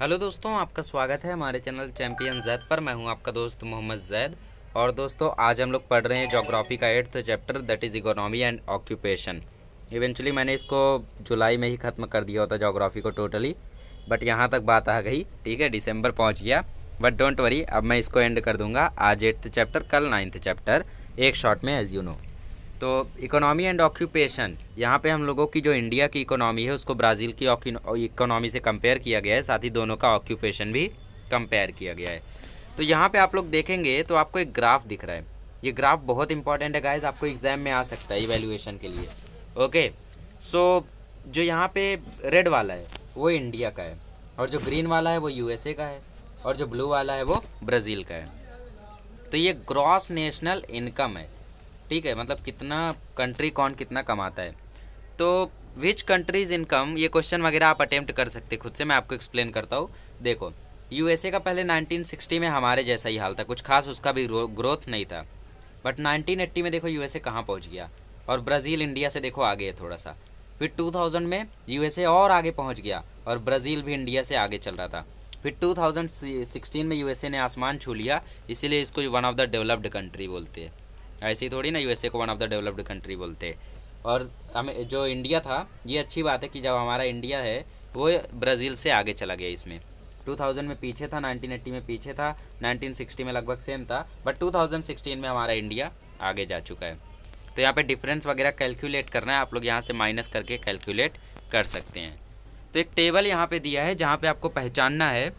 Hello दोस्तों आपका स्वागत है हमारे चैनल चैम्पियन जैद पर मैं हूं आपका दोस्त मोहम्मद जैद और दोस्तों आज हम लोग पढ़ रहे हैं जोग्राफ़ी का eighth chapter that is economy and occupation eventually मैंने इसको जुलाई में ही ख़त्म कर दिया होता जोग्राफ़ी को टोटली बट यहाँ तक बात आ गई ठीक है डिसम्बर पहुँच गया बट डोंट वरी अब मैं इसको एंड कर दूँगा आज एट्थ चैप्टर कल नाइन्थ चैप्टर एक शॉट में एज यू नो तो इकोनॉमी एंड ऑक्यूपेशन यहाँ पे हम लोगों की जो इंडिया की इकोनॉमी है उसको ब्राज़ील की इकोनॉमी से कंपेयर किया गया है साथ ही दोनों का ऑक्यूपेशन भी कंपेयर किया गया है तो यहाँ पे आप लोग देखेंगे तो आपको एक ग्राफ दिख रहा है ये ग्राफ बहुत इंपॉर्टेंट है गाइज आपको एग्जाम में आ सकता है इवेल्यूएशन के लिए ओके सो so, जो यहाँ पे रेड वाला है वो इंडिया का है और जो ग्रीन वाला है वो यू का है और जो ब्लू वाला है वो ब्राज़ील का है तो ये ग्रॉस नेशनल इनकम है ठीक है मतलब कितना कंट्री कौन कितना कमाता है तो विच कंट्रीज़ इनकम ये क्वेश्चन वगैरह आप अटैम्प्ट कर सकते खुद से मैं आपको एक्सप्लेन करता हूँ देखो यूएसए का पहले 1960 में हमारे जैसा ही हाल था कुछ खास उसका भी ग्रोथ नहीं था बट 1980 में देखो यूएसए कहाँ पहुँच गया और ब्राज़ील इंडिया से देखो आगे है थोड़ा सा फिर 2000 में यूएसए और आगे पहुँच गया और ब्राज़ील भी इंडिया से आगे चल रहा था फिर 2016 में ए ने आसमान छू लिया इसीलिए इसको one of the developed country बोलते हैं ऐसे ही थोड़ी ना यूएसए को one of the developed country बोलते और हमें जो इंडिया था ये अच्छी बात है कि जब हमारा इंडिया है वो ब्राज़ील से आगे चला गया इसमें 2000 में पीछे था 1980 में पीछे था 1960 में लगभग सेम था बट 2016 में हमारा इंडिया आगे जा चुका है तो यहाँ पे डिफरेंस वगैरह कैलकुलेट करना है आप लोग यहाँ से माइनस करके कैलकुलेट कर सकते हैं तो एक टेबल यहाँ पे दिया है जहाँ पे आपको पहचानना है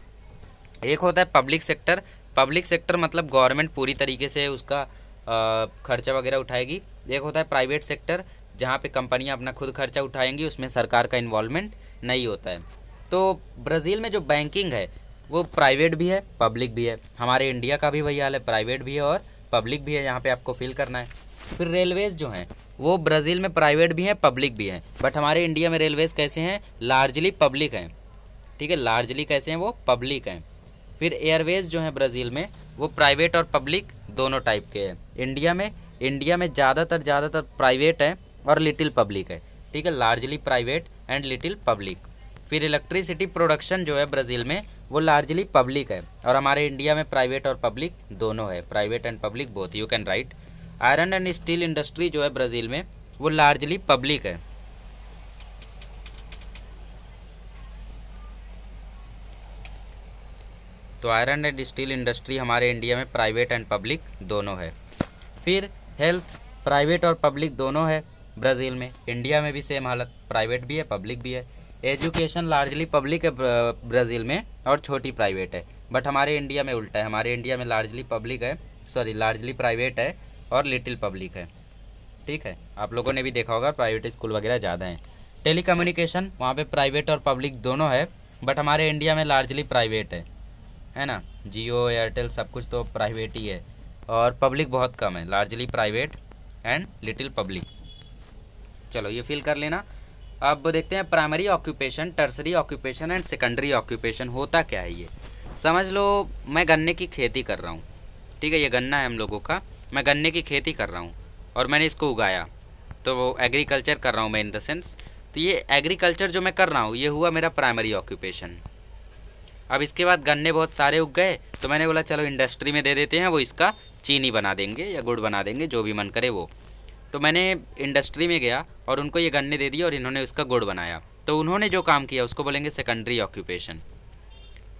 एक होता है पब्लिक सेक्टर पब्लिक सेक्टर मतलब गवर्नमेंट पूरी तरीके से उसका खर्चा वगैरह उठाएगी एक होता है प्राइवेट सेक्टर जहाँ पे कंपनियाँ अपना खुद खर्चा उठाएंगी उसमें सरकार का इन्वॉल्वमेंट नहीं होता है तो ब्राज़ील में जो बैंकिंग है वो प्राइवेट भी है पब्लिक भी है हमारे इंडिया का भी वही हाल है प्राइवेट भी है और पब्लिक भी है यहाँ पे आपको फील करना है फिर रेलवेज़ जो हैं वो ब्राज़ील में प्राइवेट भी हैं पब्लिक भी हैं बट हमारे इंडिया में रेलवेज़ कैसे हैं लार्जली पब्लिक हैं ठीक है लार्जली कैसे हैं वो पब्लिक हैं फिर एयरवेज़ जो हैं ब्राज़ील में वो प्राइवेट और पब्लिक दोनों टाइप के हैं इंडिया में इंडिया में ज़्यादातर ज़्यादातर प्राइवेट है और लिटिल पब्लिक है ठीक है largely private and little public फिर इलेक्ट्रिसिटी प्रोडक्शन जो है ब्राज़ील में वो लार्जली पब्लिक है और हमारे इंडिया में प्राइवेट और पब्लिक दोनों है private and public both you can write iron and steel industry जो है ब्राज़ील में वो लार्जली पब्लिक है तो आयरन एंड स्टील इंडस्ट्री हमारे इंडिया में प्राइवेट एंड पब्लिक दोनों है फिर हेल्थ प्राइवेट और पब्लिक दोनों है ब्राज़ील में इंडिया में भी सेम हालत प्राइवेट भी है पब्लिक भी है एजुकेशन लार्जली पब्लिक है ब्राज़ील में और छोटी प्राइवेट है बट हमारे इंडिया में उल्टा है हमारे इंडिया में लार्जली पब्लिक है सॉरी लार्जली प्राइवेट है और लिटिल पब्लिक है ठीक है आप लोगों ने भी देखा होगा प्राइवेट स्कूल वगैरह ज़्यादा हैं टेली कम्युनिकेशन वहाँ पर प्राइवेट और पब्लिक दोनों है बट हमारे इंडिया में लार्जली प्राइवेट है है ना जियो एयरटेल सब कुछ तो प्राइवेट ही है और पब्लिक बहुत कम है largely private and little public चलो ये फिल कर लेना अब देखते हैं primary occupation tertiary occupation and secondary occupation होता क्या है ये समझ लो मैं गन्ने की खेती कर रहा हूँ ठीक है ये गन्ना है हम लोगों का मैं गन्ने की खेती कर रहा हूँ और मैंने इसको उगाया तो वो एग्रीकल्चर कर रहा हूँ मैं इन द सेंस तो ये एग्रीकल्चर जो मैं कर रहा हूँ ये हुआ मेरा प्राइमरी ऑक्यूपेशन अब इसके बाद गन्ने बहुत सारे उग गए तो मैंने बोला चलो इंडस्ट्री में दे देते हैं वो इसका चीनी बना देंगे या गुड़ बना देंगे जो भी मन करे वो तो मैंने इंडस्ट्री में गया और उनको ये गन्ने दे दिए और इन्होंने उसका गुड़ बनाया तो उन्होंने जो काम किया उसको बोलेंगे सेकेंडरी ऑक्यूपेशन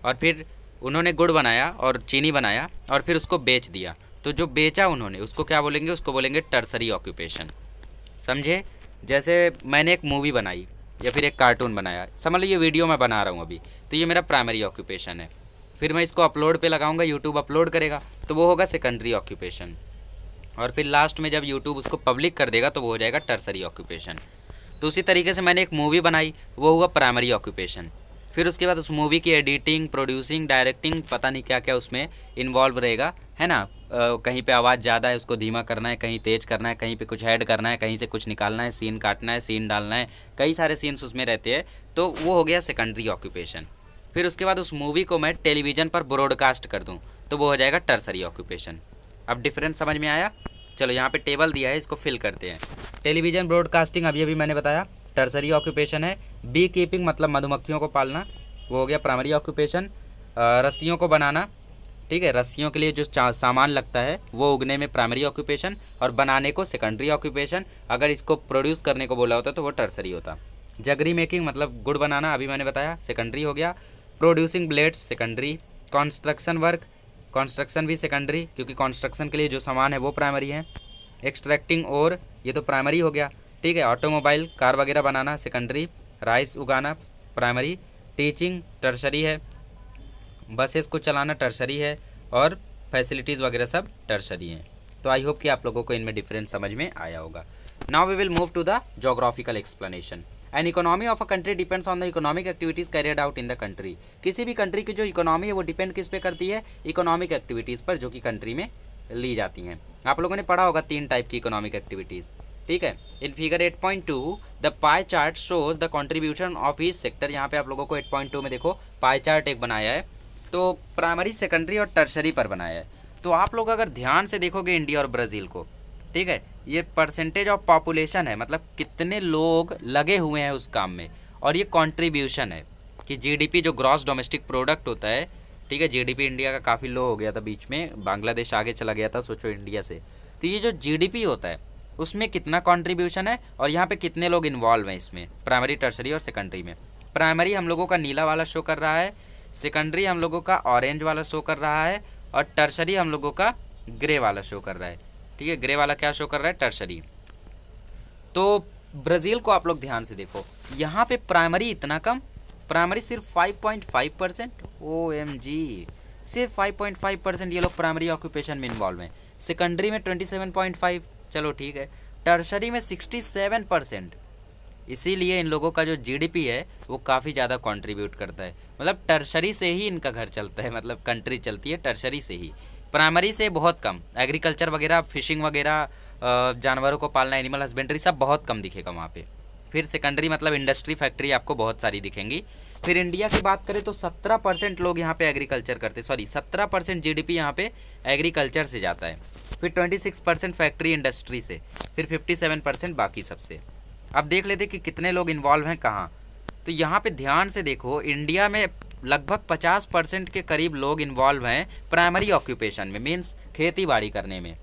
और फिर उन्होंने गुड़ बनाया और चीनी बनाया और फिर उसको बेच दिया तो जो बेचा उन्होंने उसको क्या बोलेंगे उसको बोलेंगे टर्सरी ऑक्यूपेशन समझे जैसे मैंने एक मूवी बनाई या फिर एक कार्टून बनाया समझ लो ये वीडियो मैं बना रहा हूँ अभी तो ये मेरा प्राइमरी ऑक्यूपेशन है फिर मैं इसको अपलोड पे लगाऊंगा यूट्यूब अपलोड करेगा तो वो होगा सेकेंडरी ऑक्यूपेशन और फिर लास्ट में जब यूट्यूब उसको पब्लिक कर देगा तो वो हो जाएगा टर्सरी ऑक्यूपेशन तो उसी तरीके से मैंने एक मूवी बनाई वो हुआ प्राइमरी ऑक्यूपेशन फिर उसके बाद उस मूवी की एडिटिंग प्रोड्यूसिंग डायरेक्टिंग पता नहीं क्या क्या उसमें इन्वॉल्व रहेगा है ना Uh, कहीं पे आवाज़ ज़्यादा है उसको धीमा करना है कहीं तेज़ करना है कहीं पे कुछ ऐड करना है कहीं से कुछ निकालना है सीन काटना है सीन डालना है कई सारे सीन्स उसमें रहते हैं तो वो हो गया सेकेंडरी ऑक्यूपेशन फिर उसके बाद उस मूवी को मैं टेलीविज़न पर ब्रॉडकास्ट कर दूँ तो वो हो जाएगा टर्सरी ऑक्यूपेशन अब डिफरेंस समझ में आया चलो यहाँ पे टेबल दिया है इसको फिल करते हैं टेलीविज़न ब्रॉडकास्टिंग अभी अभी मैंने बताया टर्सरी ऑक्यूपेशन है बी कीपिंग मतलब मधुमक्खियों को पालना वो हो गया प्राइमरी ऑक्यूपेशन रस्सियों को बनाना ठीक है रस्सियों के लिए जो सामान लगता है वो उगने में प्राइमरी ऑक्यूपेशन और बनाने को सेकेंडरी ऑक्यूपेशन अगर इसको प्रोड्यूस करने को बोला होता तो वो टर्सरी होता जगरी मेकिंग मतलब गुड़ बनाना अभी मैंने बताया सेकेंडरी हो गया producing blades secondary construction work construction भी सेकेंडरी क्योंकि कंस्ट्रक्शन के लिए जो सामान है वो प्राइमरी है एक्सट्रैक्टिंग और ये तो प्राइमरी हो गया ठीक है ऑटोमोबाइल कार वगैरह बनाना सेकेंडरी राइस उगाना प्राइमरी टीचिंग टर्सरी है बसेस को चलाना टर्सरी है और फैसिलिटीज़ वगैरह सब टर्सरी हैं तो आई होप कि आप लोगों को इनमें डिफरेंस समझ में आया होगा now we will move to the geographical explanation an economy of a country depends on the economic activities carried out in the country किसी भी कंट्री की जो इकोनॉमी है वो डिपेंड किस पे करती है इकोनॉमिक एक्टिविटीज़ पर जो कि कंट्री में ली जाती हैं आप लोगों ने पढ़ा होगा तीन टाइप की इकोनॉमिक एक्टिविटीज़ ठीक है in figure 8.2 point two the pie chart shows the contribution of each sector यहाँ पे आप लोगों को 8.2 में देखो पाई चार्ट एक बनाया है तो प्राइमरी सेकेंडरी और टर्सरी पर बनाया है तो आप लोग अगर ध्यान से देखोगे इंडिया और ब्राज़ील को ठीक है ये परसेंटेज ऑफ पॉपुलेशन है मतलब कितने लोग लगे हुए हैं उस काम में और ये कंट्रीब्यूशन है कि जीडीपी जो ग्रॉस डोमेस्टिक प्रोडक्ट होता है ठीक है जीडीपी इंडिया का काफ़ी लो हो गया था बीच में बांग्लादेश आगे चला गया था सोचो इंडिया से तो ये जो जीडीपी होता है उसमें कितना कंट्रीब्यूशन है और यहाँ पे कितने लोग इन्वॉल्व हैं इसमें प्राइमरी टर्सरी और सेकेंडरी में प्राइमरी हम लोगों का नीला वाला शो कर रहा है सेकेंडरी हम लोगों का ऑरेंज वाला शो कर रहा है और टर्सरी हम लोगों का ग्रे वाला शो कर रहा है ठीक है ग्रे वाला क्या शो कर रहा है टर्सरी तो ब्राज़ील को आप लोग ध्यान से देखो यहाँ पे प्राइमरी इतना कम प्राइमरी सिर्फ 5.5 परसेंट ओ एम जी सिर्फ 5.5 परसेंट ये लोग प्राइमरी ऑक्यूपेशन में इन्वॉल्व हैं सेकेंडरी में 27.5 चलो ठीक है टर्सरी में 67 परसेंट इसीलिए इन लोगों का जो जीडीपी है वो काफ़ी ज़्यादा कंट्रीब्यूट करता है मतलब टर्सरी से ही इनका घर चलता है मतलब कंट्री चलती है टर्सरी से ही प्राइमरी से बहुत कम एग्रीकल्चर वगैरह फिशिंग वगैरह जानवरों को पालना एनिमल हस्बेंड्री सब बहुत कम दिखेगा वहाँ पे फिर सेकेंडरी मतलब इंडस्ट्री फैक्ट्री आपको बहुत सारी दिखेंगी फिर इंडिया की बात करें तो सत्रह परसेंट लोग यहाँ पे एग्रीकल्चर करते सॉरी सत्रह परसेंट जी डी यहाँ पे एग्रीकल्चर से जाता है फिर twenty six percent factory industry से फिर फिफ्टी सेवन परसेंट बाकी सबसे अब देख लेते कि कितने लोग इन्वॉल्व हैं कहाँ तो यहाँ पे ध्यान से देखो इंडिया में लगभग 50 परसेंट के करीब लोग इन्वॉल्व हैं प्राइमरी ऑक्यूपेशन में मीन्स खेती बाड़ी करने में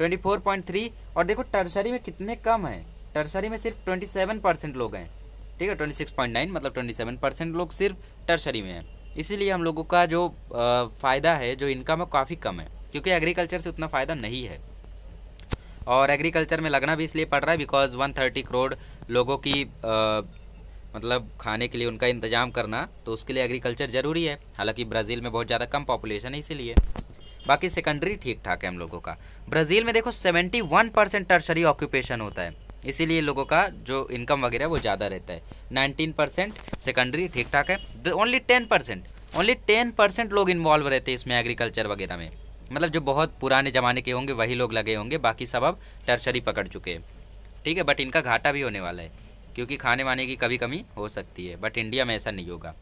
24.3 और देखो टर्सरी में कितने कम हैं टर्सरी में सिर्फ 27 परसेंट लोग हैं ठीक है 26.9 मतलब 27 परसेंट लोग सिर्फ टर्सरी में हैं इसीलिए हम लोगों का जो फ़ायदा है जो इनकम है काफ़ी कम है क्योंकि एग्रीकल्चर से उतना फ़ायदा नहीं है और एग्रीकल्चर में लगना भी इसलिए पड़ रहा है बिकॉज थर्टी करोड़ लोगों की मतलब खाने के लिए उनका इंतजाम करना तो उसके लिए एग्रीकल्चर ज़रूरी है हालांकि ब्राज़ील में बहुत ज़्यादा कम पॉपुलेशन है इसीलिए बाकी सेकेंडरी ठीक ठाक है हम लोगों का ब्राज़ील में देखो seventy one percent tertiary occupation होता है इसीलिए लोगों का जो इनकम वगैरह वो ज़्यादा रहता है नाइनटीन परसेंट सेकेंडरी ठीक ठाक है only ten percent only ten percent लोग इन्वॉल्व रहते हैं इसमें एग्रीकल्चर वगैरह में मतलब जो बहुत पुराने ज़माने के होंगे वही लोग लगे होंगे बाकी सब अब टर्सरी पकड़ चुके हैं ठीक है बट इनका घाटा भी होने वाला है क्योंकि खाने वाने की कभी कमी हो सकती है बट इंडिया में ऐसा नहीं होगा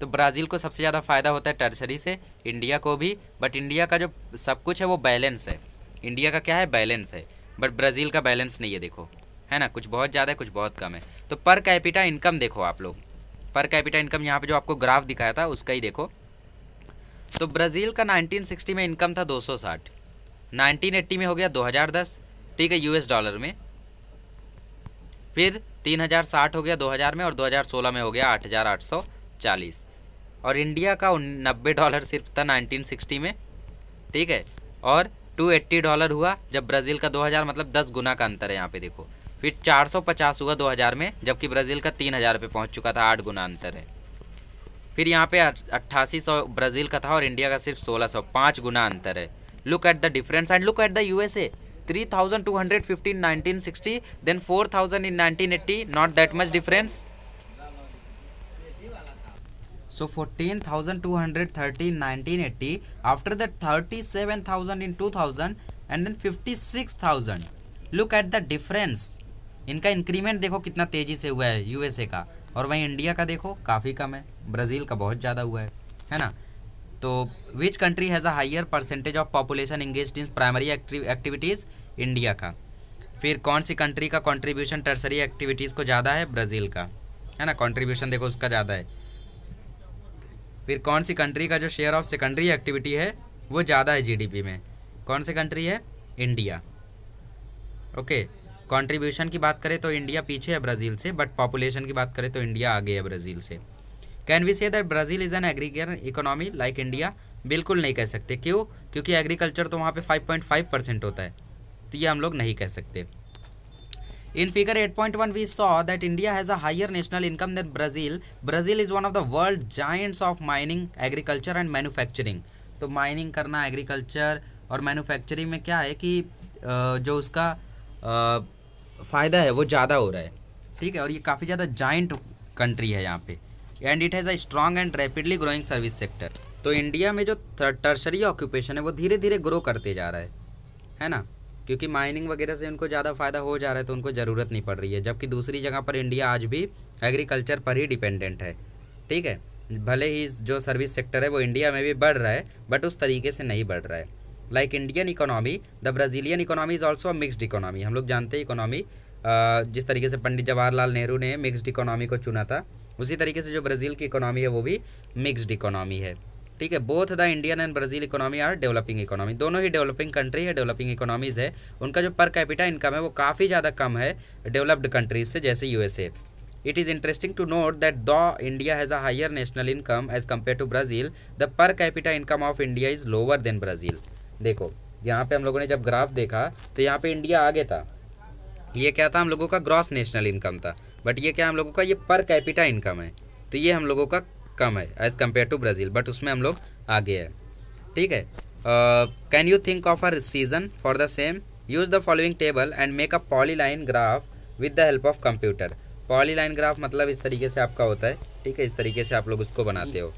तो ब्राज़ील को सबसे ज़्यादा फ़ायदा होता है टर्सरी से इंडिया को भी बट इंडिया का जो सब कुछ है वो बैलेंस है इंडिया का क्या है बैलेंस है बट ब्राज़ील का बैलेंस नहीं है देखो है ना कुछ बहुत ज़्यादा है कुछ बहुत कम है तो पर कैपिटा इनकम देखो आप लोग पर कैपिटा इनकम यहाँ पर जो आपको ग्राफ दिखाया था उसका ही देखो तो ब्राज़ील का नाइनटीन में इनकम था दो 1980 में हो गया 2010 ठीक है यूएस डॉलर में फिर तीन हज़ार साठ हो गया दो हज़ार में और दो हज़ार सोलह में हो गया आठ हज़ार आठ सौ चालीस और इंडिया का नब्बे डॉलर सिर्फ था नाइनटीन सिक्सटी में ठीक है और टू एट्टी डॉलर हुआ जब ब्राज़ील का दो हज़ार मतलब दस गुना का अंतर है यहाँ पे देखो फिर चार सौ पचास हुआ दो हज़ार में जबकि ब्राज़ील का तीन हज़ार पे पहुँच चुका था आठ गुना अंतर है फिर यहाँ पे अट्ठासी सौ ब्राज़ील का था और इंडिया का सिर्फ सोलह सौ पाँच गुना अंतर है look at the difference and look at the a three thousand two hundred fifteen nineteen sixty then four thousand in nineteen eighty not that much difference so fourteen thousand two hundred thirty nineteen eighty after that thirty seven thousand in two thousand and then fifty six thousand look at the difference इनका increment देखो कितना तेजी से हुआ है USA का और वहीं इंडिया का देखो काफ़ी कम है ब्राज़ील का बहुत ज़्यादा हुआ है है ना तो which country has a higher percentage of population engage in primary activities India का फिर कौन सी कंट्री का कंट्रीब्यूशन टर्सरी एक्टिविटीज़ को ज़्यादा है ब्राज़ील का है ना कंट्रीब्यूशन देखो उसका ज़्यादा है फिर कौन सी कंट्री का जो शेयर ऑफ सेकेंडरी एक्टिविटी है वो ज़्यादा है जीडीपी में कौन सी कंट्री है इंडिया ओके कंट्रीब्यूशन की बात करें तो इंडिया पीछे है ब्राज़ील से बट पॉपुलेशन की बात करें तो इंडिया आगे है ब्राज़ील से can we say that Brazil is an agriculture economy like India बिल्कुल नहीं कह सकते क्यों क्योंकि एग्रीकल्चर तो वहाँ पे 5.5 परसेंट होता है तो ये हम लोग नहीं कह सकते in figure 8.1 we saw that India has a higher national income that Brazil Brazil is one of the world giants of mining agriculture and manufacturing तो माइनिंग करना एग्रीकल्चर और मैनुफैक्चरिंग में क्या है कि जो उसका फ़ायदा है वो ज़्यादा हो रहा है ठीक है और ये काफ़ी ज़्यादा जाइंट कंट्री है यहाँ पे and it has a strong and rapidly growing service sector तो इंडिया में जो टर्सरी ऑक्यूपेशन है वो धीरे धीरे ग्रो करते जा रहा है है ना क्योंकि माइनिंग वगैरह से उनको ज़्यादा फ़ायदा हो जा रहा है तो उनको ज़रूरत नहीं पड़ रही है जबकि दूसरी जगह पर इंडिया आज भी एग्रीकल्चर पर ही डिपेंडेंट है ठीक है भले ही जो सर्विस सेक्टर है वो इंडिया में भी बढ़ रहा है बट उस तरीके से नहीं बढ़ रहा है like Indian economy the Brazilian economy is also mixed economy हम लोग जानते हैं इकोनॉमी जिस तरीके से पंडित जवाहरलाल नेहरू ने मिक्सड इकोनॉमी को चुना था उसी तरीके से जो ब्राज़ील की इकोनॉमी है वो भी मिक्सड इकोनॉमी है ठीक है both the Indian and Brazil economy are developing economy दोनों ही डेवलपिंग कंट्री है डेवलपिंग इकोनॉमीज़ है उनका जो पर कैपिटा इनकम है वो काफ़ी ज़्यादा कम है डेवलप्ड कंट्रीज से जैसे USA it is interesting to note that the India has a higher national income as compare to Brazil the per capita income of India is lower than Brazil देखो यहाँ पे हम लोगों ने जब ग्राफ देखा तो यहाँ पे इंडिया आगे था ये क्या था हम लोगों का ग्रॉस नेशनल इनकम था बट ये क्या हम लोगों का ये पर कैपिटा इनकम है तो ये हम लोगों का कम है as compare to Brazil but उसमें हम लोग आगे है ठीक है can you think of a reason for the same use the following table and make a polyline graph with the help of computer polyline graph मतलब इस तरीके से आपका होता है ठीक है इस तरीके से आप लोग उसको बनाते हो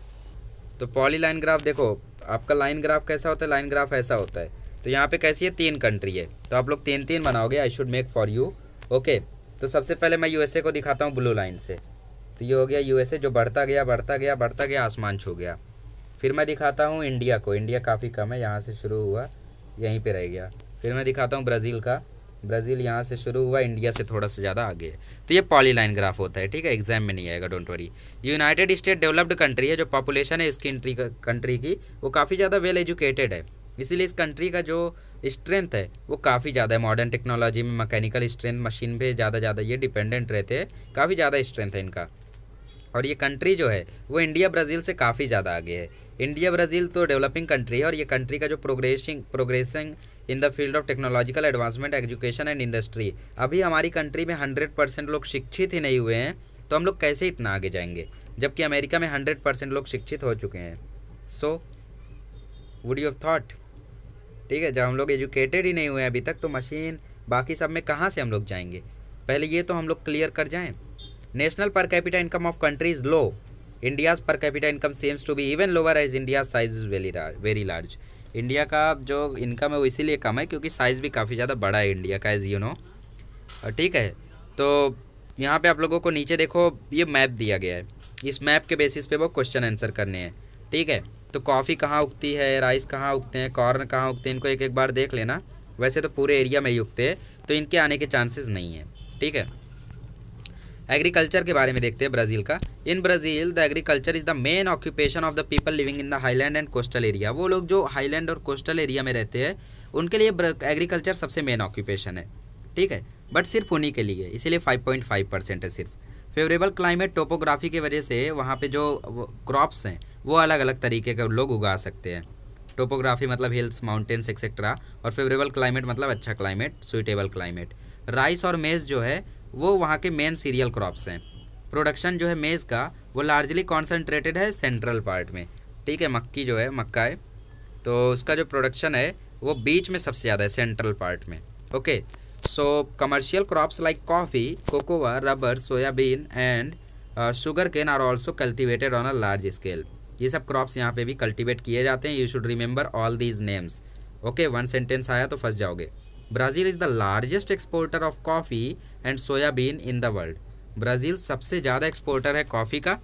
तो पॉलीलाइन ग्राफ देखो आपका लाइन ग्राफ कैसा होता है लाइन ग्राफ ऐसा होता है तो यहाँ पे कैसी है तीन कंट्री है तो आप लोग तीन तीन बनाओगे I should make for you okay तो सबसे पहले मैं यूएसए को दिखाता हूँ ब्लू लाइन से तो ये हो गया यूएसए जो बढ़ता गया बढ़ता गया बढ़ता गया आसमान छू गया फिर मैं दिखाता हूँ इंडिया को इंडिया काफ़ी कम है यहाँ से शुरू हुआ यहीं पर रह गया फिर मैं दिखाता हूँ ब्राज़ील का ब्राज़ील यहाँ से शुरू हुआ इंडिया से थोड़ा सा ज़्यादा आगे है तो ये पॉली लाइन ग्राफ होता है ठीक है एग्जाम में नहीं आएगा don't worry United State developed country है जो पॉपुलेशन है इस कंट्री कंट्री की वो काफ़ी ज़्यादा वेल एजुकेटेड है इसीलिए इस कंट्री का जो स्ट्रेंथ है वो काफ़ी ज़्यादा है मॉडर्न टेक्नोलॉजी में मैकेनिकल स्ट्रेंथ मशीन पे ज़्यादा ज़्यादा ये डिपेंडेंट रहते हैं काफ़ी ज़्यादा स्ट्रेंथ है इनका और ये कंट्री जो है वो इंडिया ब्राज़ील से काफ़ी ज़्यादा आगे है इंडिया ब्राज़ील तो डेवलपिंग कंट्री है और ये कंट्री का जो progressing progressing in the field of technological advancement education and industry अभी हमारी कंट्री में हंड्रेड परसेंट लोग शिक्षित ही नहीं हुए हैं तो हम लोग कैसे इतना आगे जाएंगे जबकि अमेरिका में हंड्रेड परसेंट लोग शिक्षित हो चुके हैं so would you have thought ठीक है जब हम लोग एजुकेटेड ही नहीं हुए अभी तक तो मशीन बाकी सब में कहाँ से हम लोग जाएंगे पहले ये तो हम लोग क्लियर कर जाएँ national per capita income of country is low India's per capita income seems to be even lower as India size is very very large India का जो इनकम है वो इसीलिए कम है क्योंकि साइज़ भी काफ़ी ज़्यादा बड़ा है इंडिया का एज यू नो ठीक है तो यहाँ पे आप लोगों को नीचे देखो ये मैप दिया गया है इस मैप के बेसिस पे वो क्वेश्चन आंसर करने हैं ठीक है तो कॉफ़ी कहाँ उगती है राइस कहाँ उगते हैं कॉर्न कहाँ उगते हैं इनको एक एक बार देख लेना वैसे तो पूरे एरिया में ही उगते हैं तो इनके आने के चांसेस नहीं है ठीक है एग्रीकल्चर के बारे में देखते हैं ब्राज़ील का in Brazil the agriculture is the main occupation of the people living in the highland and coastal area वो लोग जो हाईलैंड और कोस्टल एरिया में रहते हैं उनके लिए एग्रीकल्चर सबसे मेन ऑक्यूपेशन है ठीक है बट सिर्फ उन्हीं के लिए इसीलिए 5.5 परसेंट है सिर्फ फेवरेबल क्लाइमेट टोपोग्राफी की वजह से वहाँ पे जो क्रॉप्स हैं वो अलग अलग तरीके के लोग उगा सकते हैं टोपोग्राफी मतलब हिल्स माउंटेन्स एक्सेट्रा और फेवरेबल क्लाइमेट मतलब अच्छा क्लाइमेट सुइटेबल क्लाइमेट राइस और मेज़ जो है वो वहाँ के मेन सीरियल क्रॉप्स हैं प्रोडक्शन जो है मेज़ का वो लार्जली कॉन्सनट्रेटेड है सेंट्रल पार्ट में ठीक है मक्की जो है मक्का है तो उसका जो प्रोडक्शन है वो बीच में सबसे ज़्यादा है सेंट्रल पार्ट में okay so commercial crops like coffee cocoa rubber soybean and sugarcane are also cultivated on a large scale ये सब क्रॉप्स यहाँ पे भी कल्टीवेट किए जाते हैं you should remember all these names okay one sentence आया तो फंस जाओगे Brazil is the largest exporter of coffee and soyabean in the world Brazil सबसे ज़्यादा एक्सपोर्टर है कॉफ़ी का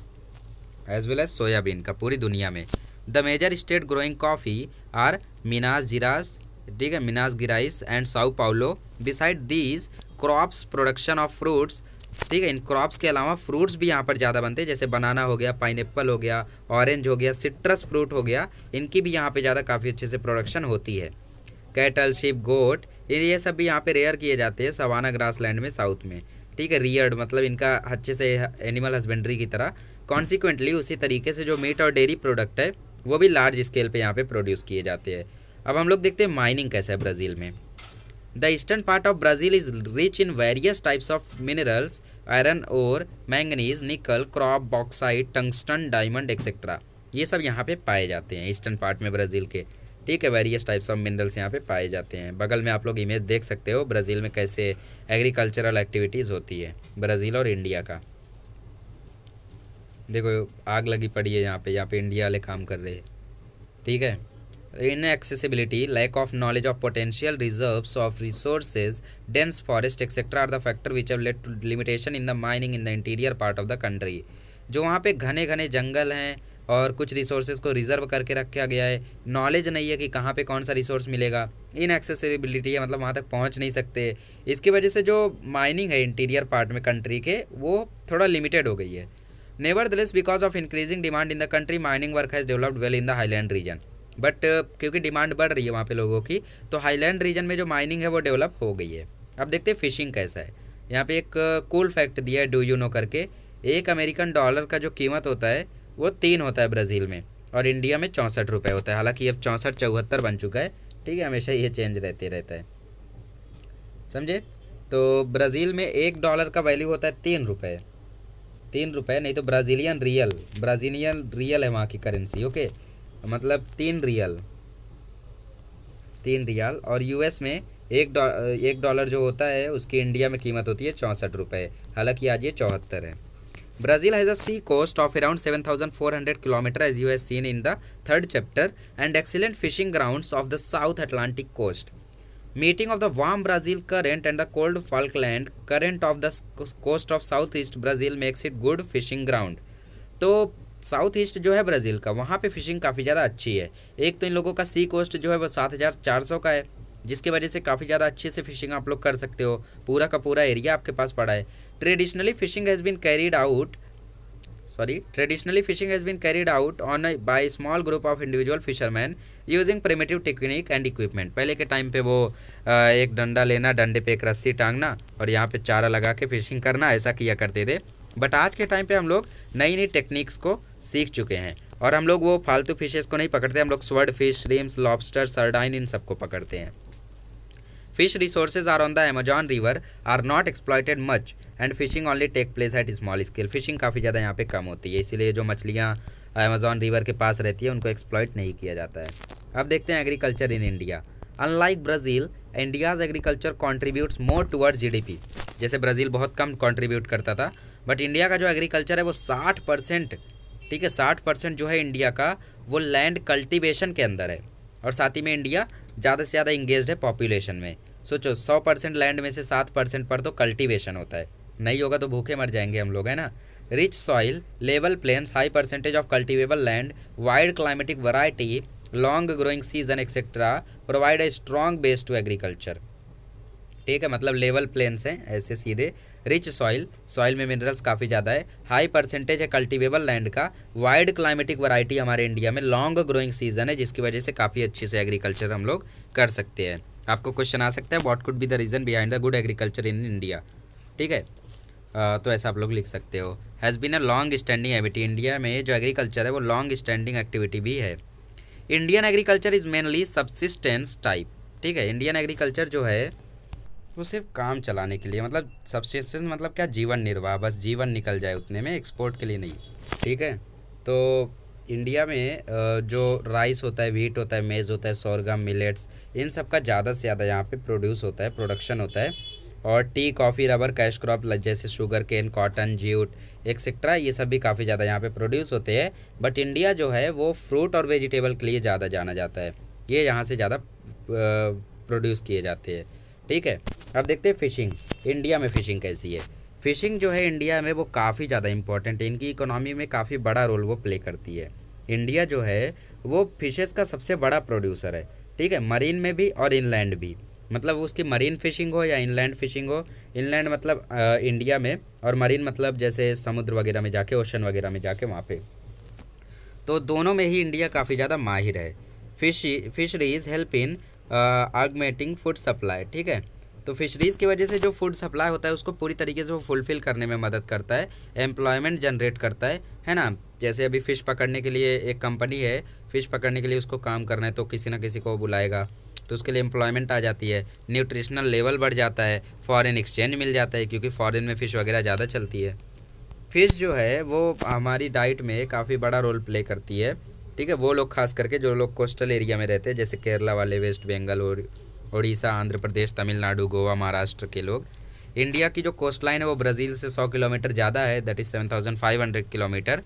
एज वेल एज सोयाबीन का पूरी दुनिया में the major state growing coffee are Minas Gerais ठीक है Minas Gerais and Sao Paulo besides these crops production of fruits ठीक है इन क्रॉप्स के अलावा फ्रूट्स भी यहाँ पर ज़्यादा बनते हैं जैसे बनाना हो गया पाइन हो गया ऑरेंज हो गया सिट्रस फ्रूट हो गया इनकी भी यहाँ पर ज़्यादा काफ़ी अच्छे से प्रोडक्शन होती है कैटल शिप गोट ये सब भी यहाँ पर रेयर किए जाते हैं सवाना ग्रास में साउथ में ठीक है रियर्ड मतलब इनका अच्छे से एनिमल हस्बेंड्री की तरह कॉन्सिक्वेंटली उसी तरीके से जो मीट और डेयरी प्रोडक्ट है वो भी लार्ज स्केल पे यहाँ पे प्रोड्यूस किए जाते हैं अब हम लोग देखते हैं माइनिंग कैसे है ब्राज़ील में The eastern part of Brazil is rich in various types of minerals, iron ore, manganese, nickel, क्रॉप बॉक्साइड टंगस्टन डायमंड एक्सेट्रा ये सब यहाँ पे पाए जाते हैं ईस्टर्न पार्ट में ब्राज़ील के ठीक है वेरियस टाइप्स ऑफ मिनरल्स यहाँ पे पाए जाते हैं बगल में आप लोग इमेज देख सकते हो ब्राज़ील में कैसे एग्रीकल्चरल एक्टिविटीज़ होती है ब्राज़ील और इंडिया का देखो आग लगी पड़ी है यहाँ पे यहाँ पे इंडिया वाले काम कर रहे हैं ठीक है inaccessibility lack of knowledge of potential reserves of resources dense forest etc are the factor which have led to limitation in the mining in the interior part of the country जो वहाँ पे घने घने जंगल हैं और कुछ रिसोर्सेज को reserve करके रखा गया है नॉलेज नहीं है कि कहाँ पे कौन सा रिसोर्स मिलेगा एक्सेसिबिलिटी है मतलब वहाँ तक पहुँच नहीं सकते इसकी वजह से जो माइनिंग है इंटीरियर पार्ट में कंट्री के वो थोड़ा लिमिटेड हो गई है nevertheless because of increasing demand in the country mining work has developed well in the highland region but uh, क्योंकि डिमांड बढ़ रही है वहाँ पे लोगों की तो हाईलैंड रीजन में जो माइनिंग है वो डेवलप हो गई है अब देखते हैं फिशिंग कैसा है यहाँ पे एक कूल uh, फैक्ट दिया है डू यू नो करके एक अमेरिकन डॉलर का जो कीमत होता है वो तीन होता है ब्राज़ील में और इंडिया में चौंसठ रुपये होता है हालाँकि अब चौंसठ चौहत्तर बन चुका है ठीक है हमेशा ये चेंज रहते रहता है समझे तो ब्राज़ील में एक डॉलर का वैल्यू होता है तीन रुपये तीन रुपये नहीं तो ब्राज़ीलियन रियल ब्राज़ीलियन रियल है वहाँ की करेंसी ओके मतलब तीन रियल तीन रियाल और यूएस में एक डॉ एक डॉलर जो होता है उसकी इंडिया में कीमत होती है चौंसठ रुपये हालांकि आज ये चौहत्तर है Brazil has a sea coast of around seven thousand four hundred kilometre as you as seen in the third chapter and excellent fishing ground of the South Atlantic coast meeting of the warm Brazil current and the cold Falkland current off the coast of south east Brazil makes it good fishing ground तो south east जो है Brazil का वहाँ पे fishing काफ़ी ज़्यादा अच्छी है एक तो इन लोगों का सी कोस्ट जो है वो सात हज़ार चार सौ का है जिसकी वजह से काफ़ी ज़्यादा अच्छे से फिशिंग आप लोग कर सकते हो पूरा का पूरा एरिया आपके पास पड़ा है traditionally fishing has been carried out sorry traditionally fishing has been carried out on by small group of individual fisherman using primitive technique and equipment पहले के टाइम पे वो एक डंडा लेना डंडे पे एक रस्सी टांगना और यहाँ पे चारा लगा के फिशिंग करना ऐसा किया करते थे बट आज के टाइम पे हम लोग नई नई टेक्निक्स को सीख चुके हैं और हम लोग वो फालतू फिशेस को नहीं पकड़ते हम लोग sword fish shrimps lobster sardine इन सबको पकड़ते हैं fish resources are on the Amazon river are not exploited much and fishing only take place at small scale fishing काफ़ी ज़्यादा यहाँ पे कम होती है इसीलिए जो मछलियाँ अमेजॉन रिवर के पास रहती है उनको एक्सप्लॉयट नहीं किया जाता है अब देखते हैं agriculture in India unlike Brazil India's agriculture contribute more the GDP जैसे ब्राज़ील बहुत कम कॉन्ट्रीब्यूट करता था बट इंडिया का जो एग्रीकल्चर है वो साठ परसेंट ठीक है साठ परसेंट जो है इंडिया का वो लैंड कल्टिवेशन के अंदर है और साथ ही में इंडिया ज़्यादा से ज़्यादा इंगेज है पॉपुलेशन में सोचो सौ परसेंट लैंड में से सात परसेंट पर तो कल्टिवेशन होता है नहीं होगा तो भूखे मर जाएंगे हम लोग है ना rich soil level plains high percentage of cultivable land wide climatic variety long growing season etcetera provide a strong base to agriculture ठीक है मतलब लेवल प्लेन्स हैं ऐसे सीधे रिच सॉइल सॉइल में मिनरल्स काफ़ी ज़्यादा है हाई परसेंटेज है कल्टिवेबल लैंड का वाइड क्लाइमेटिक वैरायटी हमारे इंडिया में लॉन्ग ग्रोइंग सीजन है जिसकी वजह से काफ़ी अच्छे से एग्रीकल्चर हम लोग कर सकते हैं आपको क्वेश्चन आ सकता है what could be the reason behind the good agriculture in India ठीक है तो ऐसा आप लोग लिख सकते हो has been a long standing activity India में जो एग्रीकल्चर है वो लॉन्ग स्टैंडिंग एक्टिविटी भी है Indian agriculture is mainly subsistence type ठीक है इंडियन एग्रीकल्चर जो है वो सिर्फ काम चलाने के लिए मतलब सब्सिस्टेंस मतलब क्या जीवन निर्वाह बस जीवन निकल जाए उतने में एक्सपोर्ट के लिए नहीं ठीक है तो इंडिया में जो राइस होता है व्हीट होता है मेज़ होता है सोरगम मिलेट्स इन सब का ज़्यादा से ज़्यादा यहाँ पे प्रोड्यूस होता है प्रोडक्शन होता है और tea coffee rubber cash crop जैसे sugar cane cotton jute etcetera ये सब भी काफ़ी ज़्यादा यहाँ पे प्रोड्यूस होते हैं बट इंडिया जो है वो फ्रूट और वेजिटेबल के लिए ज़्यादा जाना जाता है ये यहाँ से ज़्यादा प्रोड्यूस किए जाते हैं ठीक है अब देखते हैं फ़िशिंग इंडिया में फ़िशिंग कैसी है फ़िशिंग जो है इंडिया में वो काफ़ी ज़्यादा इंपॉर्टेंट है इनकी इकोनॉमी में काफ़ी बड़ा रोल वो प्ले करती है इंडिया जो है वो फिशेस का सबसे बड़ा प्रोड्यूसर है ठीक है मरीन में भी और इनलैंड भी मतलब उसकी मरीन फिशिंग हो या इनलैंड फिशिंग हो इनलैंड मतलब आ, uh, इंडिया में और मरीन मतलब जैसे समुद्र वगैरह में जाके ओशन वगैरह में जाके वहाँ पे तो दोनों में ही इंडिया काफ़ी ज़्यादा माहिर है fish fisheries help in augmenting food supply ठीक है तो फिशरीज़ की वजह से जो फूड सप्लाई होता है उसको पूरी तरीके से वो फुलफ़िल करने में मदद करता है एम्प्लॉयमेंट जनरेट करता है है ना जैसे अभी फ़िश पकड़ने के लिए एक कंपनी है फ़िश पकड़ने के लिए उसको काम करना है तो किसी ना किसी को बुलाएगा तो उसके लिए एम्प्लॉयमेंट आ जाती है न्यूट्रिशनल लेवल बढ़ जाता है फॉरेन एक्सचेंज मिल जाता है क्योंकि फॉरेन में फ़िश वगैरह ज़्यादा चलती है फ़िश जो है वो हमारी डाइट में काफ़ी बड़ा रोल प्ले करती है ठीक है वो लोग खास करके जो लोग कोस्टल एरिया में रहते हैं जैसे केरला वाले वेस्ट बंगाल और उड़ीसा आंध्र प्रदेश तमिलनाडु गोवा महाराष्ट्र के लोग इंडिया की जो कोस्ट लाइन है वो ब्राज़ील से सौ किलोमीटर ज़्यादा है that is seven thousand five hundred kilometre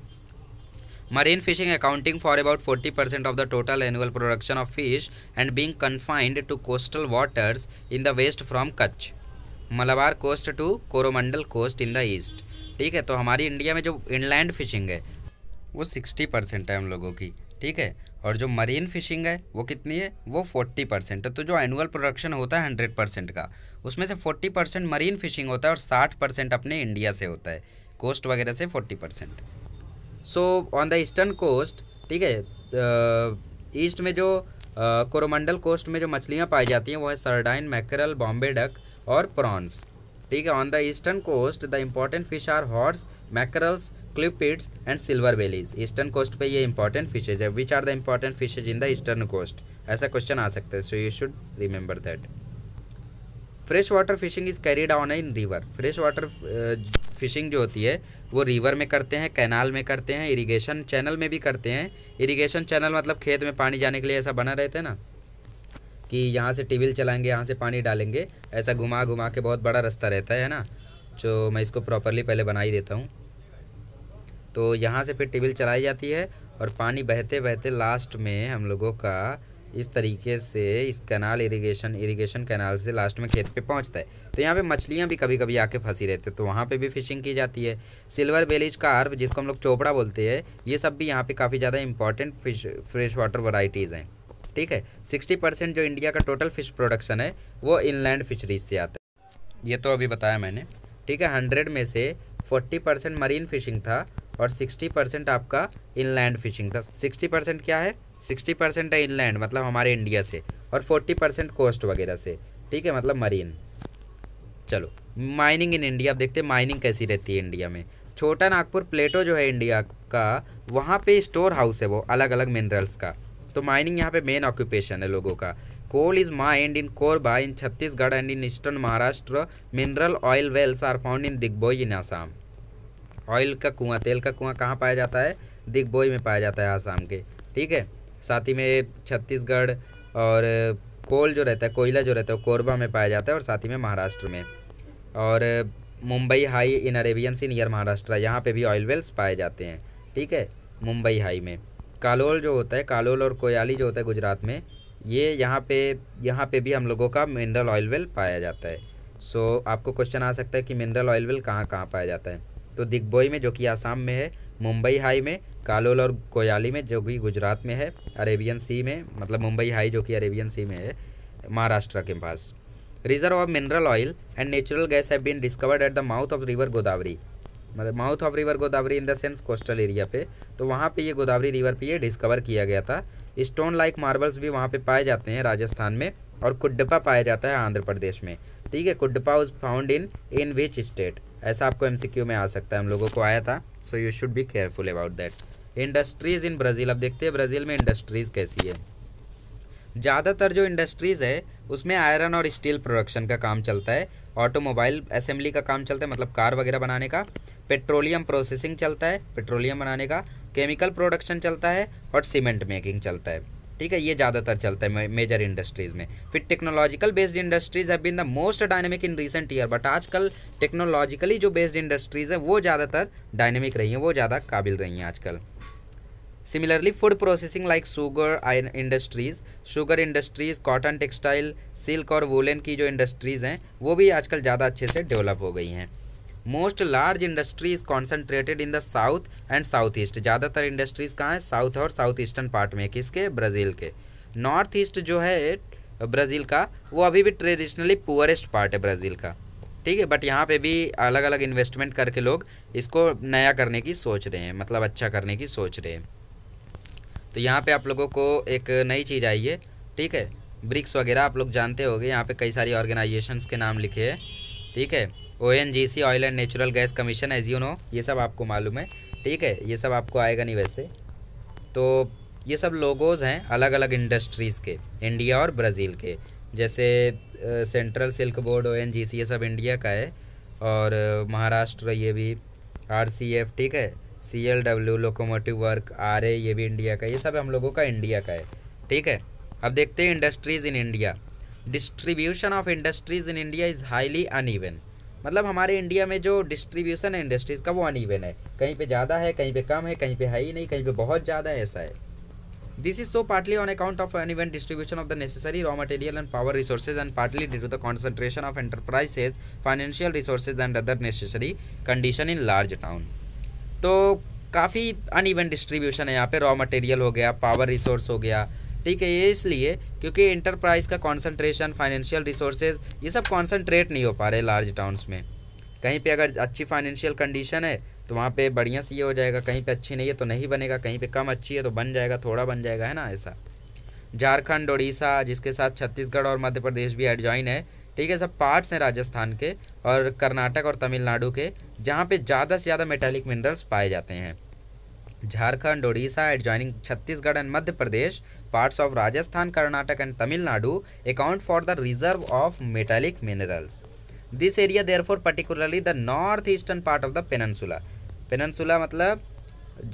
marine fishing accounting for about forty percent of the total annual production of fish and being confined to coastal waters in the west from Kutch. Malabar coast to Coromandel coast in the east ठीक है तो हमारी India में जो inland fishing है वो sixty percent है उन लोगों की ठीक है और जो मरीन फिशिंग है वो कितनी है वो फोर्टी परसेंट तो जो एनुअल प्रोडक्शन होता है हंड्रेड परसेंट का उसमें से फोर्टी परसेंट मरीन फिशिंग होता है और साठ परसेंट अपने इंडिया से होता है कोस्ट वगैरह से forty percent so on the eastern coast ठीक है ईस्ट में जो कोरोमंडल कोस्ट में जो मछलियाँ पाई जाती हैं वो है सरडाइन मैकरल बॉम्बे डक और प्रॉन्स ठीक है on the eastern coast the important fish are horse mackerels clupeids and silver bellies eastern coast पे ये इंपॉर्टेंट फिशेज है which are the important fishes in the eastern coast ऐसा question आ सकता है so you should remember that fresh water fishing is carried on in river fresh water fishing जो होती है वो रिवर में करते हैं कैनाल में करते हैं इरीगेशन चैनल में भी करते हैं इरीगेशन चैनल मतलब खेत में पानी जाने के लिए ऐसा बना रहता है ना कि यहाँ से टिबिल चलाएंगे यहाँ से पानी डालेंगे ऐसा घुमा घुमा के बहुत बड़ा रास्ता रहता है ना जो मैं इसको प्रॉपरली पहले बना ही देता हूँ तो यहाँ से फिर टिबिल चलाई जाती है और पानी बहते बहते लास्ट में हम लोगों का इस तरीके से इस कैनाल इरिगेशन इरिगेशन कैनाल से लास्ट में खेत पे पहुंचता है तो यहाँ पे मछलियाँ भी कभी कभी आके फंसी रहती है तो वहाँ पे भी फिशिंग की जाती है सिल्वर बेलीज का आर्व जिसको हम लोग चोपड़ा बोलते हैं ये सब भी यहाँ पे काफ़ी ज़्यादा important fish fresh water varieties हैं ठीक है सिक्सटी परसेंट जो इंडिया का टोटल फिश प्रोडक्शन है वो इनलैंड फिशरीज से आता है ये तो अभी बताया मैंने ठीक है हंड्रेड में से फोर्टी परसेंट मरीन फिशिंग था और सिक्सटी परसेंट आपका इनलैंड फिशिंग था सिक्सटी परसेंट क्या है सिक्सटी परसेंट है इनलैंड मतलब हमारे इंडिया से और फोर्टी परसेंट कोस्ट वगैरह से ठीक है मतलब मरीन चलो माइनिंग इन इंडिया अब देखते हैं माइनिंग कैसी रहती है इंडिया में छोटा नागपुर प्लेटो जो है इंडिया का वहाँ पे स्टोर हाउस है वो अलग अलग मिनरल्स का तो माइनिंग यहाँ पे मेन ऑक्यूपेशन है लोगों का coal is mined in Korba in Chhattisgarh and in eastern Maharashtra mineral oil wells are found in Digboi in Assam oil का कुआं तेल का कुआं कहाँ पाया जाता है दिग्बोई में पाया जाता है आसाम के ठीक है साथ ही में छत्तीसगढ़ और कोल जो रहता है कोयला जो रहता है कोरबा में पाया जाता है और साथ ही में महाराष्ट्र में और Mumbai High in Arabian Sea near Maharashtra यहाँ पे भी ऑयल वेल्स पाए जाते हैं ठीक है मुंबई हाई में कालोल जो होता है कालोल और कोयाली जो होता है गुजरात में ये यहाँ पे यहाँ पे भी हम लोगों का मिनरल ऑयल वेल पाया जाता है सो आपको क्वेश्चन आ सकता है कि मिनरल ऑयल वेल कहाँ कहाँ पाया जाता है तो दिग्बोई में जो कि आसाम में है मुंबई हाई में कालोल और कोयाली में जो कि गुजरात में है अरेबियन सी में मतलब मुंबई हाई जो कि अरेबियन सी में है महाराष्ट्र के पास reserve of mineral oil and natural gas have been discovered at the mouth of river Godavari मतलब mouth of river Godavari in the sense coastal area पे तो वहाँ पे ये गोदावरी रिवर पे ये डिस्कवर किया गया था स्टोन लाइक मार्बल्स भी वहाँ पे पाए जाते हैं राजस्थान में और कुड्डपा पाया जाता है आंध्र प्रदेश में ठीक है कुड्डपा उज found in in which state ऐसा आपको एम में आ सकता है हम लोगों को आया था so you should be careful about that industries in Brazil अब देखते हैं ब्राज़ील में इंडस्ट्रीज़ कैसी है ज़्यादातर जो इंडस्ट्रीज़ है उसमें आयरन और स्टील प्रोडक्शन का काम चलता है ऑटोमोबाइल असेंबली का काम चलता है मतलब कार वगैरह बनाने का पेट्रोलियम प्रोसेसिंग चलता है पेट्रोलियम बनाने का केमिकल प्रोडक्शन चलता है और सीमेंट मेकिंग चलता है ठीक है ये ज़्यादातर चलता है मेजर इंडस्ट्रीज़ में फिर technological based industries have been the most dynamic in recent year but आजकल टेक्नोलॉजिकली जो बेस्ड इंडस्ट्रीज़ है वो ज़्यादातर डायनेमिक रही हैं वो ज़्यादा काबिल रही हैं आजकल similarly food processing like sugar iron industries sugar industries cotton textile silk और वोलन की जो इंडस्ट्रीज़ हैं वो भी आजकल ज़्यादा अच्छे से डेवलप हो गई हैं most large industries concentrated in the south and south east ज़्यादातर इंडस्ट्रीज़ कहाँ हैं साउथ और साउथ ईस्टर्न पार्ट में किसके ब्राज़ील के नॉर्थ ईस्ट जो है ब्राज़ील का वो अभी भी ट्रेडिशनली पुअरेस्ट पार्ट है ब्राज़ील का ठीक है बट यहाँ पे भी अलग अलग इन्वेस्टमेंट करके लोग इसको नया करने की सोच रहे हैं मतलब अच्छा करने की सोच रहे हैं तो यहाँ पे आप लोगों को एक नई चीज़ आई है ठीक है ब्रिक्स वगैरह आप लोग जानते होंगे यहाँ पर कई सारी ऑर्गेनाइजेशंस के नाम लिखे हैं ठीक है O N G C oil and natural gas commission as you know ये सब आपको मालूम है ठीक है ये सब आपको आएगा नहीं वैसे तो ये सब लोगोज़ हैं अलग अलग इंडस्ट्रीज़ के इंडिया और ब्राज़ील के जैसे central silk board O N G C ये सब इंडिया का है और महाराष्ट्र ये भी आर सी एफ ठीक है C L W locomotive work are a ये भी इंडिया का ये सब हम लोगों का इंडिया का है ठीक है अब देखते हैं industries in India distribution of industries in India is highly uneven मतलब हमारे इंडिया में जो डिस्ट्रीब्यूशन है इंडस्ट्रीज़ का वो अनइवन है कहीं पे ज़्यादा है कहीं पे कम है कहीं पे है ही नहीं कहीं पे बहुत ज़्यादा है ऐसा है this is so partly on account of uneven distribution of the necessary raw material and power resources and partly due to the concentration of enterprises financial resources and other necessary condition in large town तो काफ़ी uneven distribution है यहाँ पे raw material हो गया power resource हो गया ठीक है ये इसलिए क्योंकि इंटरप्राइज का कॉन्सनट्रेशन फाइनेंशियल रिसोर्सेज ये सब कॉन्सनट्रेट नहीं हो पा रहे लार्ज टाउन्स में कहीं पे अगर अच्छी फाइनेंशियल कंडीशन है तो वहाँ पे बढ़िया से ये हो जाएगा कहीं पे अच्छी नहीं है तो नहीं बनेगा कहीं पे कम अच्छी है तो बन जाएगा थोड़ा बन जाएगा है ना ऐसा झारखंड उड़ीसा जिसके साथ छत्तीसगढ़ और मध्य प्रदेश भी एडजॉइन है ठीक है सब पार्ट्स हैं राजस्थान के और कर्नाटक और तमिलनाडु के जहाँ पर ज़्यादा से ज़्यादा मेटालिक मिनरल्स पाए जाते हैं Jharkhand Orissa adjoining Chhattisgarh and Madhya Pradesh Parts of Rajasthan, Karnataka and Tamil Nadu account for the reserve of metallic minerals. This area therefore particularly the northeastern part of the peninsula. Peninsula मतलब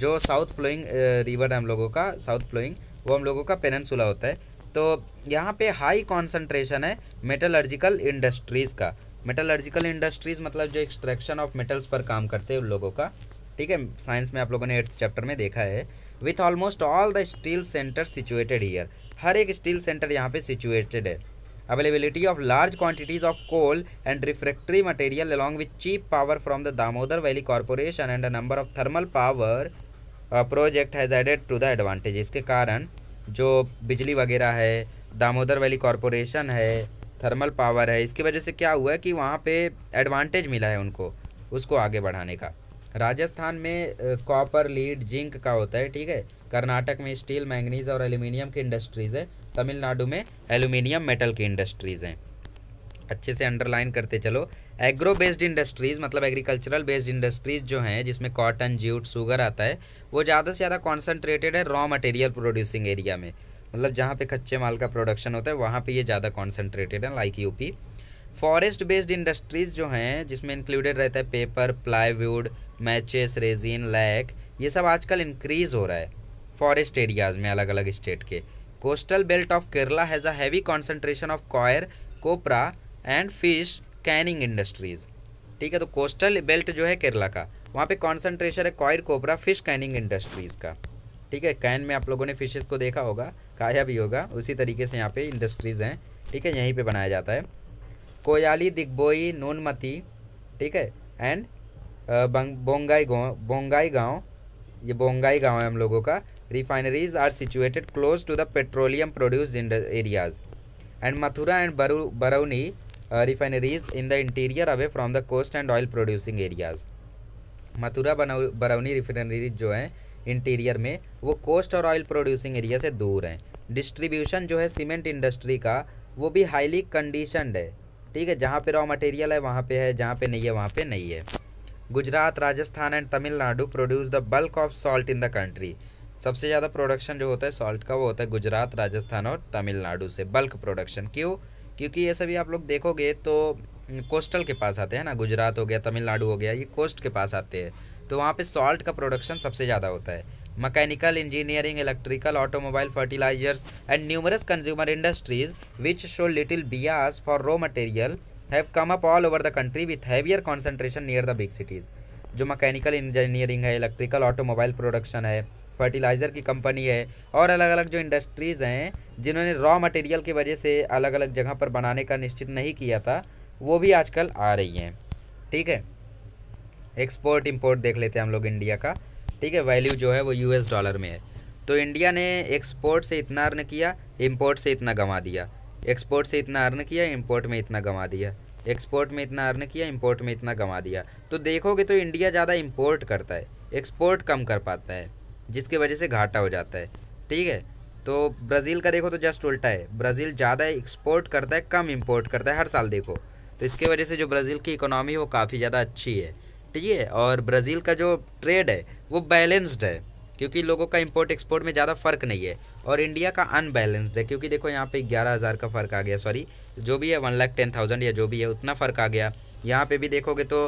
जो साउथ फ्लोइंग रिवर है हम लोगों का south flowing वो हम लोगों का पेनन्सुला होता है तो यहाँ पे हाई कॉन्सेंट्रेशन है मेटलर्जिकल इंडस्ट्रीज़ का मेटलर्जिकल इंडस्ट्रीज़ मतलब जो एक्सट्रैक्शन ऑफ मेटल्स पर काम करते हैं उन लोगों का ठीक है साइंस में आप लोगों ने एट्थ चैप्टर में देखा है with almost all the steel centre situated here हर एक स्टील सेंटर यहाँ पे सिचुएटेड है availability of large quantities of coal and refractory material along with cheap power from the Damodar valley corporation and a number of thermal power project has added to the advantage इसके कारण जो बिजली वगैरह है Damodar valley corporation है thermal power है इसकी वजह से क्या हुआ है कि वहाँ पे एडवांटेज मिला है उनको उसको आगे बढ़ाने का राजस्थान में कॉपर लीड जिंक का होता है ठीक है कर्नाटक में स्टील मैंगनीज और एल्यूमिनियम की इंडस्ट्रीज़ है तमिलनाडु में एल्यूमिनियम मेटल की इंडस्ट्रीज़ हैं अच्छे से अंडरलाइन करते चलो एग्रो बेस्ड इंडस्ट्रीज़ मतलब एग्रीकल्चरल बेस्ड इंडस्ट्रीज़ जो हैं जिसमें कॉटन जूट सुगर आता है वो ज़्यादा से ज़्यादा कॉन्सनट्रेटेड है रॉ मटेरियल प्रोड्यूसिंग एरिया में मतलब जहाँ पे कच्चे माल का प्रोडक्शन होता है वहाँ पे ये ज़्यादा कॉन्सनट्रेटेड है like UP forest based industries जो हैं जिसमें इंक्लूडेड रहता है paper plywood matches resin lac ये सब आजकल इंक्रीज़ हो रहा है फॉरेस्ट एरियाज़ में अलग अलग स्टेट के coastal belt of Kerala has a heavy concentration of coir copra and fish canning industries ठीक है तो कोस्टल बेल्ट जो है केरला का वहाँ पे कॉन्सेंट्रेशन है coir copra fish canning industries का ठीक है कैन में आप लोगों ने फिशेज़ को देखा होगा खाया भी होगा उसी तरीके से यहाँ पे इंडस्ट्रीज़ हैं ठीक है यहीं पे बनाया जाता है कोयाली दिग्बोई नूनमती ठीक है एंड uh, बोंगाई गाँव बोंगाई गाँव ये बोंगाई गांव है हम लोगों का refineries are situated close to the petroleum produce areas and Mathura and Barauni refineries in the interior away from the coast and oil producing areas Mathura Barauni refineries जो हैं इंटीरियर में वो कोस्ट और ऑयल प्रोड्यूसिंग एरिया से दूर हैं डिस्ट्रीब्यूशन जो है सीमेंट इंडस्ट्री का वो भी हाईली कंडीशनड है ठीक है जहाँ पे रॉ मटेरियल है वहाँ पे है जहाँ पे नहीं है वहाँ पे नहीं है Gujarat Rajasthan and Tamil Nadu produce the bulk of salt in the country सबसे ज़्यादा प्रोडक्शन जो होता है सॉल्ट का वो होता है गुजरात राजस्थान और तमिलनाडु से बल्क प्रोडक्शन क्यों क्योंकि ये सभी आप लोग देखोगे तो कोस्टल हम्म, के पास आते हैं ना गुजरात हो गया तमिलनाडु हो गया ये कोस्ट के पास आते हैं तो वहाँ पे सॉल्ट का प्रोडक्शन सबसे ज़्यादा होता है mechanical engineering electrical automobile fertilizers and numerous consumer industries which show little bias for raw material have come up all over the country with heavier concentration near the big cities जो mechanical engineering है electrical automobile production है fertiliser की company है और अलग अलग जो industries हैं जिन्होंने रॉ मटेरियल की वजह से अलग अलग जगह पर बनाने का निश्चित नहीं किया था वो भी आजकल आ रही हैं ठीक है एक्सपोर्ट इम्पोर्ट देख लेते हैं हम लोग इंडिया का ठीक है वैल्यू जो है वो यूएस डॉलर में है तो इंडिया ने एक्सपोर्ट से इतना अर्न किया इम्पोर्ट से इतना गंवा दिया एक्सपोर्ट से इतना अर्न किया इम्पोर्ट में इतना गंवा दिया एक्सपोर्ट में इतना अर्न किया इम्पोर्ट में इतना गंवा दिया तो देखोगे तो इंडिया ज़्यादा इम्पोर्ट करता है एक्सपोर्ट कम कर पाता है जिसकी वजह से घाटा हो जाता है ठीक है तो ब्राज़ील का देखो तो जस्ट उल्टा है ब्राज़ील ज़्यादा एक्सपोर्ट करता है कम इम्पोर्ट करता है हर साल देखो तो इसके वजह से जो ब्राज़ील की इकोनॉमी वो काफ़ी ज़्यादा अच्छी है ठीक है और ब्राज़ील का जो ट्रेड है वो बैलेंस्ड है क्योंकि लोगों का इंपोर्ट एक्सपोर्ट में ज़्यादा फ़र्क नहीं है और इंडिया का अनबैलेंस्ड है क्योंकि देखो यहाँ पे ग्यारह हज़ार का फ़र्क आ गया सॉरी जो भी है वन लाख टेन थाउजेंड या जो भी है उतना फ़र्क आ गया यहाँ पे भी देखोगे तो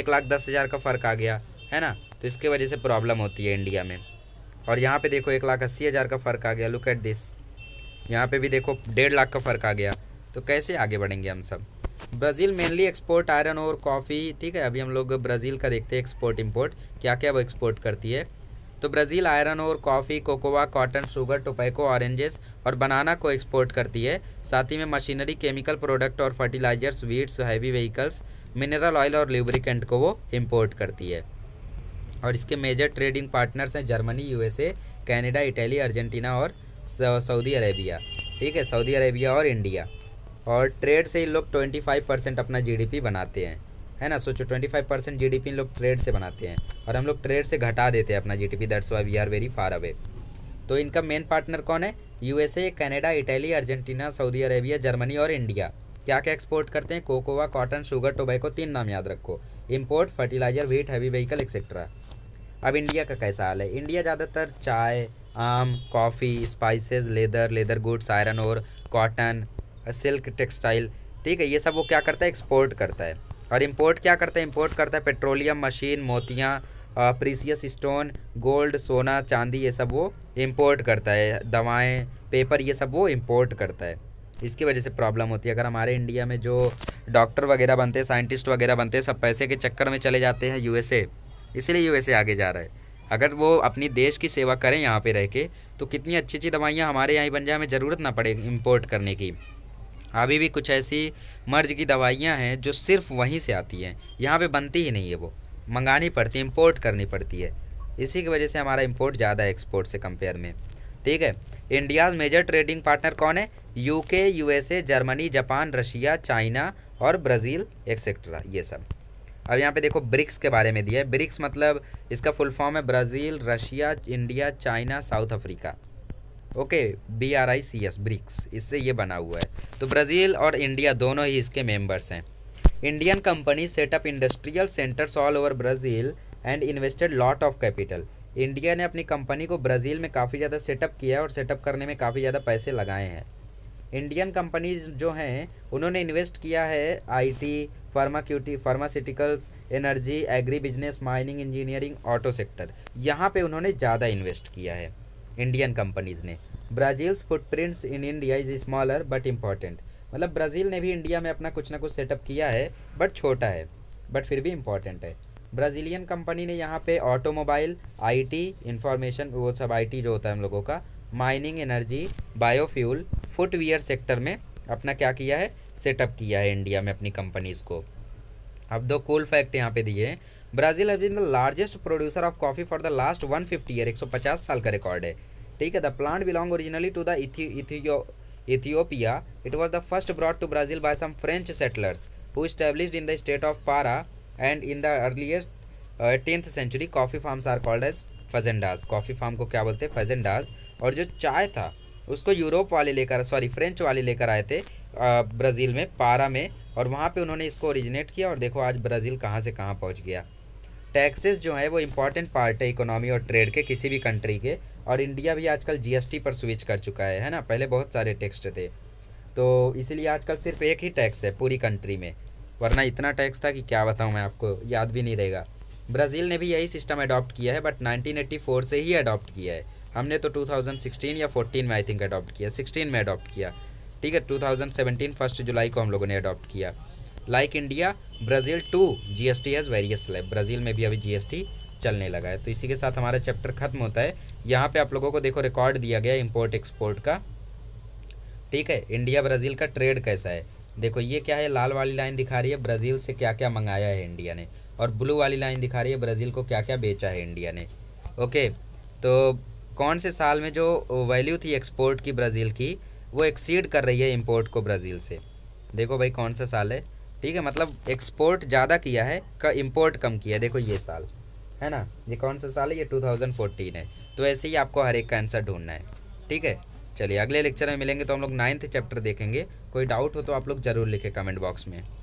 एक लाख दस हज़ार का फ़र्क आ गया है ना तो इसके वजह से प्रॉब्लम होती है इंडिया में और यहाँ पर देखो एक लाख अस्सी हज़ार का फ़र्क आ गया लुक एट दिस यहाँ पर भी देखो डेढ़ लाख का फ़र्क आ गया तो कैसे आगे बढ़ेंगे हम सब ब्राज़ील मेनली एक्सपोर्ट आयरन और कॉफ़ी ठीक है अभी हम लोग ब्राज़ील का देखते हैं एक्सपोर्ट इम्पोर्ट क्या क्या वो एक्सपोर्ट करती है तो ब्राज़ील आयरन और coffee cocoa cotton sugar tobacco oranges और बनाना को एक्सपोर्ट करती है साथ ही में मशीनरी केमिकल प्रोडक्ट और fertilisers wheat heavy vehicles mineral oil और ल्यूब्रिकेंट को वो इम्पोर्ट करती है और इसके मेजर ट्रेडिंग पार्टनर्स हैं Germany USA Canada Italy Argentina और सऊदी अरेबिया ठीक है सऊदी अरेबिया और इंडिया और ट्रेड से इन लोग ट्वेंटी फाइव परसेंट अपना जीडीपी बनाते हैं है ना सोचो ट्वेंटी फाइव परसेंट जी इन लोग ट्रेड से बनाते हैं और हम लोग ट्रेड से घटा देते हैं अपना G D P that's why we are very far away तो इनका मेन पार्टनर कौन है USA Canada Italy Argentina Saudi Arabia Germany और इंडिया क्या क्या एक्सपोर्ट करते हैं कोकोवा कॉटन शुगर टोबैको तीन नाम याद रखो import fertiliser wheat heavy vehicle etcetera अब इंडिया का कैसा हाल है इंडिया ज़्यादातर चाय आम coffee spices leather leather goods iron और कॉटन सिल्क टेक्सटाइल ठीक है ये सब वो क्या करता है एक्सपोर्ट करता है और इम्पोर्ट क्या करता है इम्पोर्ट करता है पेट्रोलियम मशीन मोतियाँ प्रीसियस स्टोन गोल्ड सोना चांदी ये सब वो इम्पोर्ट करता है दवाएँ पेपर ये सब वो इम्पोर्ट करता है इसकी वजह से प्रॉब्लम होती है अगर हमारे इंडिया में जो डॉक्टर वगैरह बनते हैं साइंटिस्ट वगैरह बनते हैं सब पैसे के चक्कर में चले जाते हैं यूएसए इसलिए यूएसए आगे जा रहा है अगर वो अपनी देश की सेवा करें यहाँ पे रह के तो कितनी अच्छी अच्छी दवाइयाँ हमारे यहाँ बन जाए हमें ज़रूरत ना पड़े इम्पोर्ट करने की अभी भी कुछ ऐसी मर्ज की दवाइयाँ हैं जो सिर्फ वहीं से आती हैं यहाँ पर बनती ही नहीं है वो मंगानी पड़ती है इम्पोर्ट करनी पड़ती है इसी की वजह से हमारा इम्पोर्ट ज़्यादा है एक्सपोर्ट से कंपेयर में ठीक है इंडियाज़ मेजर ट्रेडिंग पार्टनर कौन है UK USA Germany Japan Russia China और ब्राज़ील एक्सेट्रा ये सब अब यहाँ पे देखो ब्रिक्स के बारे में दिया है ब्रिक्स मतलब इसका फुल फॉर्म है Brazil Russia India China South Africa okay B R I C S BRICS इससे ये बना हुआ है तो ब्राज़ील और इंडिया दोनों ही इसके मेंबर्स हैं Indian company set up industrial centres all over Brazil and invested lot of capital India ने अपनी कंपनी को ब्राज़ील में काफ़ी ज़्यादा सेटअप किया है और सेटअप करने में काफ़ी ज़्यादा पैसे लगाए हैं इंडियन कंपनीज जो हैं उन्होंने इन्वेस्ट किया है आईटी फार्माक्यूटी pharmaceuticals energy agribusiness mining engineering auto sector यहाँ पे उन्होंने ज़्यादा इन्वेस्ट किया है इंडियन कंपनीज़ ने Brazil's footprints in India is smaller but important मतलब ब्राज़ील ने भी इंडिया में अपना कुछ ना कुछ सेटअप किया है बट छोटा है बट फिर भी इम्पॉर्टेंट है ब्राज़ीलियन कंपनी ने यहाँ पे ऑटोमोबाइल आईटी इंफॉर्मेशन वो सब आईटी जो होता है हम लोगों का mining energy biofuel footwear sector में अपना क्या किया है सेटअप किया है इंडिया में अपनी कंपनीज़ को अब दो कूल फैक्ट यहाँ पे दिए हैं Brazil has been the largest producer of coffee for the last 150 fifty year एक साल का रिकॉर्ड है ठीक है the plant belong originally to the Ethiopia it was the first brought to Brazil by some French settlers who established in the state of Para and in the earliest tenth century coffee farms are called as fazendas coffee farm को क्या बोलते हैं फजेंडाज और जो चाय था उसको Europe वाले लेकर सॉरी फ्रेंच वाले लेकर आए थे uh, ब्राज़ील में पारा में और वहाँ पे उन्होंने इसको ओरिजिनेट किया और देखो आज ब्राज़ील कहाँ से कहाँ पहुँच गया टैक्सेस जो है वो इम्पॉर्टेंट पार्ट है इकोनॉमी और ट्रेड के किसी भी कंट्री के और इंडिया भी आजकल जीएसटी पर स्विच कर चुका है है ना पहले बहुत सारे टैक्स थे तो इसीलिए आजकल सिर्फ एक ही टैक्स है पूरी कंट्री में वरना इतना टैक्स था कि क्या बताऊँ मैं आपको याद भी नहीं रहेगा ब्राज़ील ने भी यही सिस्टम अडॉप्ट किया है बट नाइनटीन से ही अडॉप्ट किया है हमने तो टू या फोर्टीन में आई थिंक अडॉप्ट किया सिक्सटीन में अडॉप्ट किया ठीक है टू थाउजेंड फर्स्ट जुलाई को हम लोगों ने अडॉप्ट किया like India Brazil too GST as various slab Brazil में भी अभी जीएसटी चलने लगा है तो इसी के साथ हमारा चैप्टर खत्म होता है यहाँ पे आप लोगों को देखो रिकॉर्ड दिया गया इम्पोर्ट एक्सपोर्ट का ठीक है इंडिया ब्राज़ील का ट्रेड कैसा है देखो ये क्या है लाल वाली लाइन दिखा रही है ब्राज़ील से क्या क्या मंगाया है इंडिया ने और ब्लू वाली लाइन दिखा रही है ब्राज़ील को क्या क्या बेचा है इंडिया ने ओके तो कौन से साल में जो वैल्यू थी एक्सपोर्ट की ब्राज़ील की वो एक्सीड कर रही है इम्पोर्ट को ब्राज़ील से देखो भाई कौन सा साल है ठीक है मतलब एक्सपोर्ट ज़्यादा किया है का इम्पोर्ट कम किया है देखो ये साल है ना ये कौन सा साल है ये 2014 है तो ऐसे ही आपको हर एक का आंसर ढूंढना है ठीक है चलिए अगले लेक्चर में मिलेंगे तो हम लोग नाइन्थ चैप्टर देखेंगे कोई डाउट हो तो आप लोग ज़रूर लिखें कमेंट बॉक्स में